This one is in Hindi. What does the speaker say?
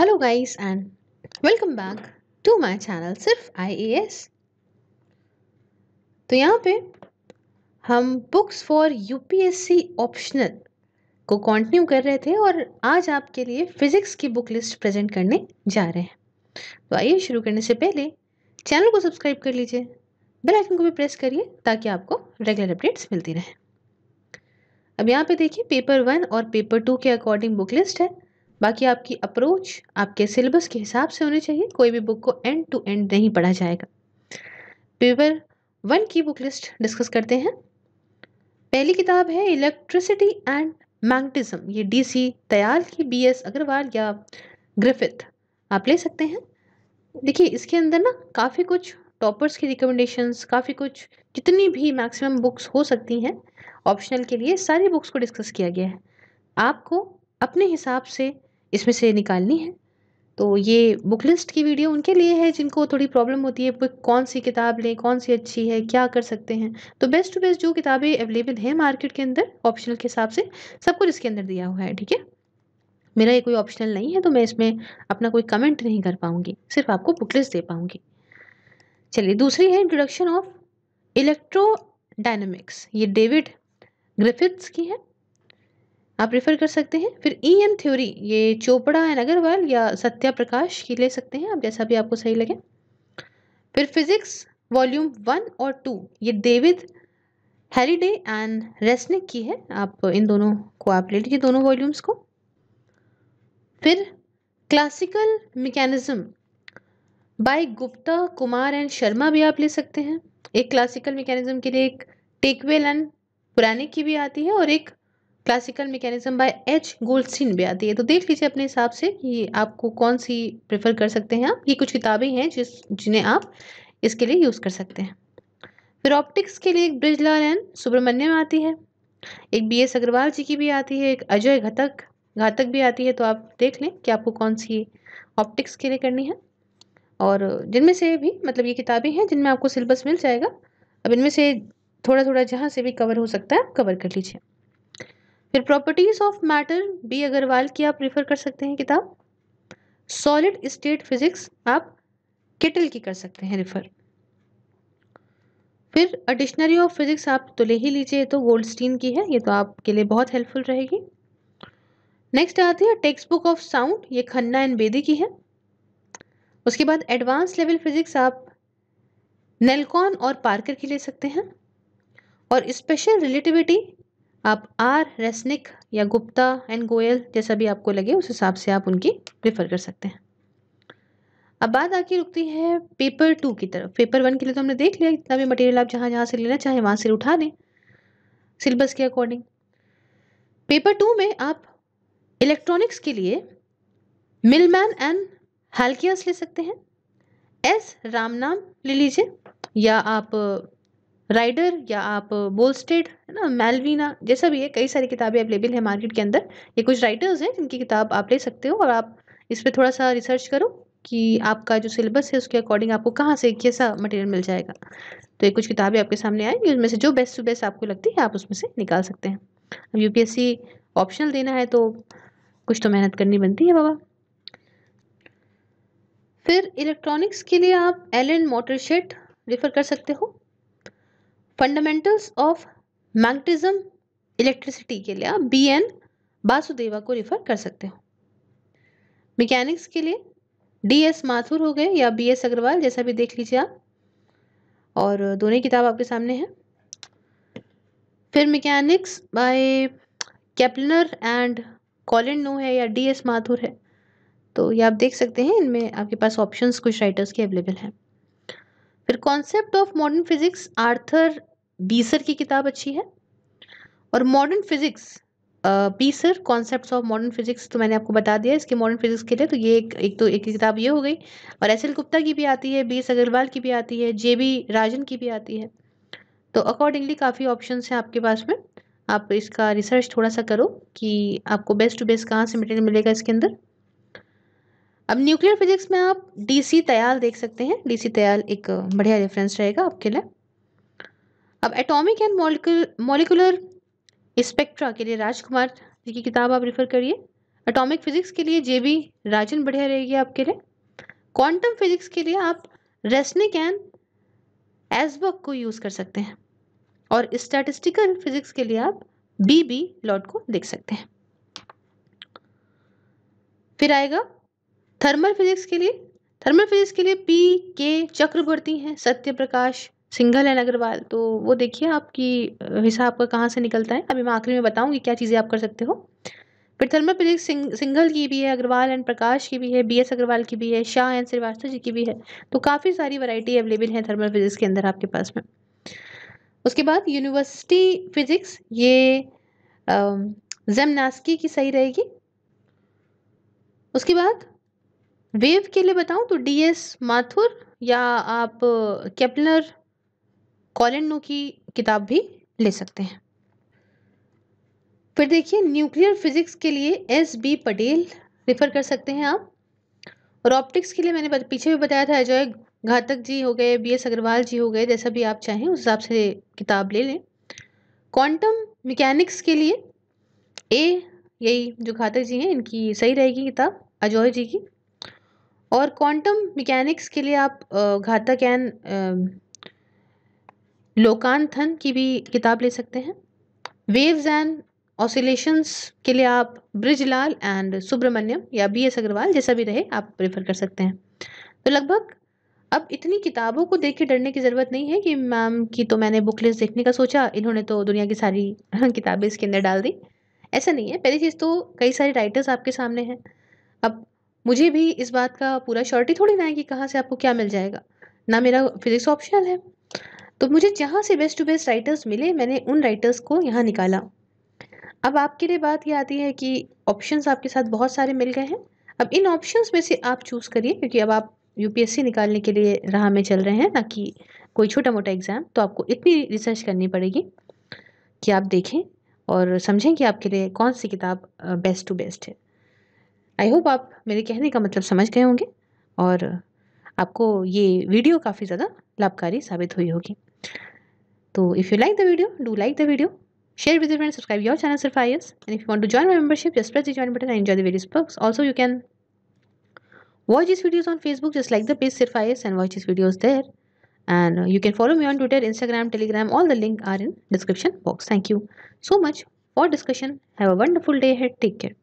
hello guys and welcome back to my channel Sirf IAS तो यहाँ पे हम बुक्स फॉर यूपीएससी ऑप्शनल को कंटिन्यू कर रहे थे और आज आपके लिए फिजिक्स की बुक लिस्ट प्रेजेंट करने जा रहे हैं तो आइए शुरू करने से पहले चैनल को सब्सक्राइब कर लीजिए बेल आइकन को भी प्रेस करिए ताकि आपको रेगुलर अपडेट्स मिलती रहें अब यहाँ पे देखिए पेपर वन और पेपर टू के अकॉर्डिंग बुक लिस्ट है बाकी आपकी अप्रोच आपके सिलेबस के हिसाब से होनी चाहिए कोई भी बुक को एंड टू एंड नहीं पढ़ा जाएगा पेपर वन की बुक लिस्ट डिस्कस करते हैं पहली किताब है इलेक्ट्रिसिटी एंड मैग्नेटिज्म ये डीसी तयाल की बी एस अग्रवाल या ग्रिफिथ आप ले सकते हैं देखिए इसके अंदर ना काफ़ी कुछ टॉपर्स की रिकमेंडेशंस काफ़ी कुछ जितनी भी मैक्सिमम बुक्स हो सकती हैं ऑप्शनल के लिए सारी बुक्स को डिस्कस किया गया है आपको अपने हिसाब से इसमें से निकालनी है तो ये बुक लिस्ट की वीडियो उनके लिए है जिनको थोड़ी प्रॉब्लम होती है कौन सी किताब लें कौन सी अच्छी है क्या कर सकते हैं तो बेस्ट टू बेस्ट जो किताबें अवेलेबल हैं मार्केट के अंदर ऑप्शनल के हिसाब से सब कुछ इसके अंदर दिया हुआ है ठीक है मेरा ये कोई ऑप्शनल नहीं है तो मैं इसमें अपना कोई कमेंट नहीं कर पाऊँगी सिर्फ आपको बुक लिस्ट दे पाऊँगी चलिए दूसरी है इंट्रोडक्शन ऑफ इलेक्ट्रो डायनमिक्स ये डेविड ग्रिफिथ्स की है आप रेफ़र कर सकते हैं फिर ई एम थ्योरी ये चोपड़ा एंड अग्रवाल या सत्या प्रकाश की ले सकते हैं आप जैसा भी आपको सही लगे फिर फिज़िक्स वॉल्यूम वन और टू ये डेविड हैरीडे एंड रेस्निक की है आप इन दोनों को आप ले लीजिए दोनों वॉल्यूम्स को फिर classical mechanism by Gupta Kumar and Sharma भी आप ले सकते हैं एक क्लासिकल मेकेनिज़्म के लिए एक टेकवेल एंड पुराने की भी आती है और एक classical mechanism by H Goldstein भी आती है तो देख लीजिए अपने हिसाब से ये आपको कौन सी प्रेफर कर सकते हैं आप ये कुछ किताबें हैं जिस जिन्हें आप इसके लिए यूज़ कर सकते हैं फिर ऑप्टिक्स के लिए एक ब्रिजलाल एन सुब्रमण्यम आती है एक बी एस अग्रवाल जी की भी आती है एक अजय घातक घातक भी आती है तो आप देख लें कि आपको कौन सी ऑप्टिक्स के लिए करनी है और जिनमें से भी मतलब ये किताबें हैं जिनमें आपको सिलेबस मिल जाएगा अब इनमें से थोड़ा थोड़ा जहाँ से भी कवर हो सकता है आप कवर कर लीजिए फिर properties of matter B Agarwal की आप प्रीफर कर सकते हैं किताब सॉलिड स्टेट फिजिक्स आप केटल की कर सकते हैं रिफर फिर अडिशनरी ऑफ फिजिक्स आप तो ले ही लीजिए तो गोल्डस्टीन की है ये तो आपके लिए बहुत हेल्पफुल रहेगी नेक्स्ट आती है टेक्स्ट बुक ऑफ साउंड ये खन्ना एंड बेदी की है उसके बाद एडवांस लेवल फिजिक्स आप नेलकॉन और पार्कर की ले सकते हैं और स्पेशल रिलेटिविटी आप आर रेसनिक या गुप्ता एंड गोयल जैसा भी आपको लगे उस हिसाब से आप उनकी प्रेफर कर सकते हैं अब बात आके रुकती है पेपर टू की तरफ पेपर वन के लिए तो हमने देख लिया इतना भी मटेरियल आप जहाँ जहाँ से लेना चाहें वहाँ से उठा लें सिलेबस के अकॉर्डिंग पेपर टू में आप इलेक्ट्रॉनिक्स के लिए मिलमैन एंड हेल्कियस ले सकते हैं एस रामनाम ले लीजिए या आप राइडर या आप बोलस्टेड है ना मेलवीना जैसा भी है कई सारी किताबें अवेलेबल है मार्केट के अंदर ये कुछ राइटर्स हैं जिनकी किताब आप ले सकते हो और आप इस पर थोड़ा सा रिसर्च करो कि आपका जो सिलेबस है उसके अकॉर्डिंग आपको कहाँ से कैसा मटेरियल मिल जाएगा तो ये कुछ किताबें आपके सामने आएंगी उसमें से जो बेस्ट टू बेस्ट आपको लगती है आप उसमें से निकाल सकते हैं अब यू ऑप्शनल देना है तो कुछ तो मेहनत करनी बनती है बाबा फिर इलेक्ट्रॉनिक्स के लिए आप एल एन मोटरशेट रेफ़र कर सकते हो फंडामेंटल्स ऑफ मैग्नेटिज्म इलेक्ट्रिसिटी के लिए आप बी एन वासुदेवा को रिफर कर सकते हो मैकेनिक्स के लिए डी एस माथुर हो गए या बी एस अग्रवाल जैसा भी देख लीजिए आप और दोनों ही किताब आपके सामने है फिर mechanics by Kleppner and Kolenkow है या डी एस माथुर है तो ये आप देख सकते हैं इनमें आपके पास ऑप्शंस कुछ राइटर्स के अवेलेबल हैं फिर concept of modern physics Arthur Beiser की किताब अच्छी है और modern physics Beiser concept of modern physics तो मैंने आपको बता दिया इसके मॉडर्न फिजिक्स के लिए तो ये एक एक तो एक किताब ये हो गई और एस एल गुप्ता की भी आती है बी एस अग्रवाल की भी आती है जे बी राजन की भी आती है तो अकॉर्डिंगली काफ़ी ऑप्शन हैं आपके पास में आप इसका रिसर्च थोड़ा सा करो कि आपको बेस्ट टू बेस्ट कहाँ से मटेरियल मिलेगा इसके अंदर अब न्यूक्लियर फिजिक्स में आप डीसी तयाल देख सकते हैं डीसी तयाल एक बढ़िया रेफरेंस रहेगा आपके लिए अब atomic and molecule molecular spectra के लिए राजकुमार जी की किताब आप रेफर करिए एटॉमिक फिजिक्स के लिए जे बी राजन बढ़िया रहेगी आपके लिए क्वांटम फिजिक्स के लिए आप रेस्निक एंड एसबक को यूज़ कर सकते हैं और स्टैटिस्टिकल फिजिक्स के लिए आप बी बी लॉट को देख सकते हैं फिर आएगा थर्मल फिजिक्स के लिए थर्मल फिजिक्स के लिए पी के चक्रवर्ती हैं सत्य प्रकाश सिंघल एंड अग्रवाल तो वो देखिए आपकी हिसाब का कहाँ से निकलता है अभी मैं आखिरी में बताऊँगी क्या चीज़ें आप कर सकते हो फिर थर्मल फिजिक्स सिंग, सिंघल की भी है अग्रवाल एंड प्रकाश की भी है बी एस अग्रवाल की भी है शाह एंड श्रीवास्तव जी की भी है तो काफ़ी सारी वैरायटी अवेलेबल है थर्मल फिजिक्स के अंदर आपके पास में उसके बाद यूनिवर्सिटी फिजिक्स ये जेमनास्की की सही रहेगी उसके बाद वेव के लिए बताऊं तो डी एस माथुर या आप कैपलर कॉलेनो की किताब भी ले सकते हैं फिर देखिए न्यूक्लियर फिजिक्स के लिए एस बी पटेल रेफर कर सकते हैं आप और ऑप्टिक्स के लिए मैंने पीछे भी बताया था अजय घातक जी हो गए बी एस अग्रवाल जी हो गए जैसा भी आप चाहें उस हिसाब से किताब ले लें क्वांटम मैकेनिक्स के लिए ए यही जो घातक जी हैं इनकी सही रहेगी किताब अजोय जी की और क्वांटम मैकेनिक्स के लिए आप एन लोकांथन की भी किताब ले सकते हैं वेव्स एंड ऑसिलेशंस के लिए आप ब्रिजलाल एंड सुब्रमण्यम या बी एस अग्रवाल जैसा भी रहे आप प्रेफर कर सकते हैं तो लगभग अब इतनी किताबों को देख के डरने की ज़रूरत नहीं है कि मैम की तो मैंने बुक लिस्ट देखने का सोचा इन्होंने तो दुनिया की सारी किताबें इसके अंदर डाल दी ऐसा नहीं है पहली चीज़ तो कई सारे राइटर्स आपके सामने हैं अब मुझे भी इस बात का पूरा श्योरिटी थोड़ी ना है कि कहाँ से आपको क्या मिल जाएगा ना मेरा फिजिक्स ऑप्शनल है तो मुझे जहाँ से बेस्ट टू बेस्ट राइटर्स मिले मैंने उन राइटर्स को यहाँ निकाला अब आपके लिए बात यह आती है कि ऑप्शंस आपके साथ बहुत सारे मिल गए हैं अब इन ऑप्शंस में से आप चूज़ करिए क्योंकि अब आप यूपीएससी निकालने के लिए राह में चल रहे हैं ना कि कोई छोटा मोटा एग्ज़ाम तो आपको इतनी रिसर्च करनी पड़ेगी कि आप देखें और समझें कि आपके लिए कौन सी किताब बेस्ट टू बेस्ट है आई होप आप मेरे कहने का मतलब समझ गए होंगे और आपको ये वीडियो काफ़ी ज़्यादा लाभकारी साबित हुई होगी तो if you like the video do like the video share with friend subscribe your channel Sirf I S and if you want to join membership just press join button and enjoy the books also you can watch this videos on Facebook just like the page Sirf I S and watch this videos there and you can follow me on Twitter Instagram Telegram all the link are in description box thank you so much for discussion have a wonderful day head take care